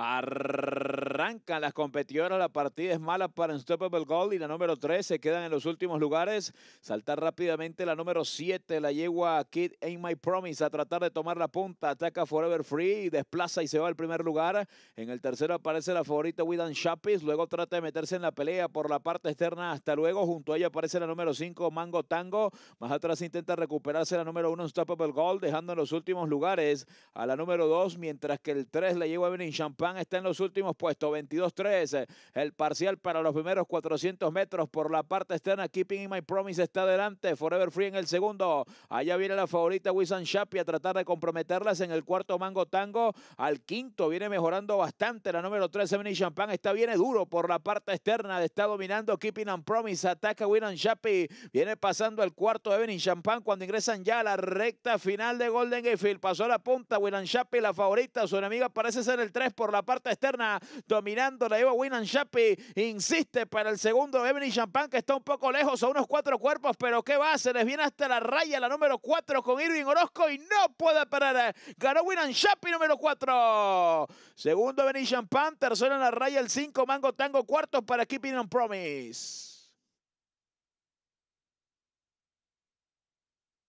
Arr Arrancan las competidoras, la partida es mala para Unstoppable Gold y la número 3 se quedan en los últimos lugares. Saltar rápidamente la número 7, la yegua Kid Ain't My Promise a tratar de tomar la punta. Ataca Forever Free, desplaza y se va al primer lugar. En el tercero aparece la favorita Widan Shapis luego trata de meterse en la pelea por la parte externa. Hasta luego, junto a ella aparece la número 5, Mango Tango. Más atrás intenta recuperarse la número 1, Unstoppable Gold, dejando en los últimos lugares a la número 2, mientras que el 3, la yegua Benin Champagne, está en los últimos puestos. 22-3. El parcial para los primeros 400 metros por la parte externa. Keeping in My Promise está adelante. Forever Free en el segundo. Allá viene la favorita Wilson Shapi a tratar de comprometerlas en el cuarto Mango Tango. Al quinto viene mejorando bastante la número 13 Mini Champagne. Está viene duro por la parte externa. Está dominando Keeping and Promise. Ataca Wissan Shapi. Viene pasando el cuarto Evening Champagne cuando ingresan ya a la recta final de Golden Gate Pasó la punta Wilson Shapi, la favorita. Su enemiga parece ser el 3 por la parte externa dominando la Eva Winan Shapi. Insiste para el segundo Ebony Champagne que está un poco lejos a unos cuatro cuerpos, pero ¿qué va? Se les viene hasta la raya la número cuatro con Irving Orozco y no puede parar. Ganó Winan Shapi número cuatro, Segundo Ebony Champagne, tercero en la raya el cinco Mango Tango, cuarto para Keeping on Promise.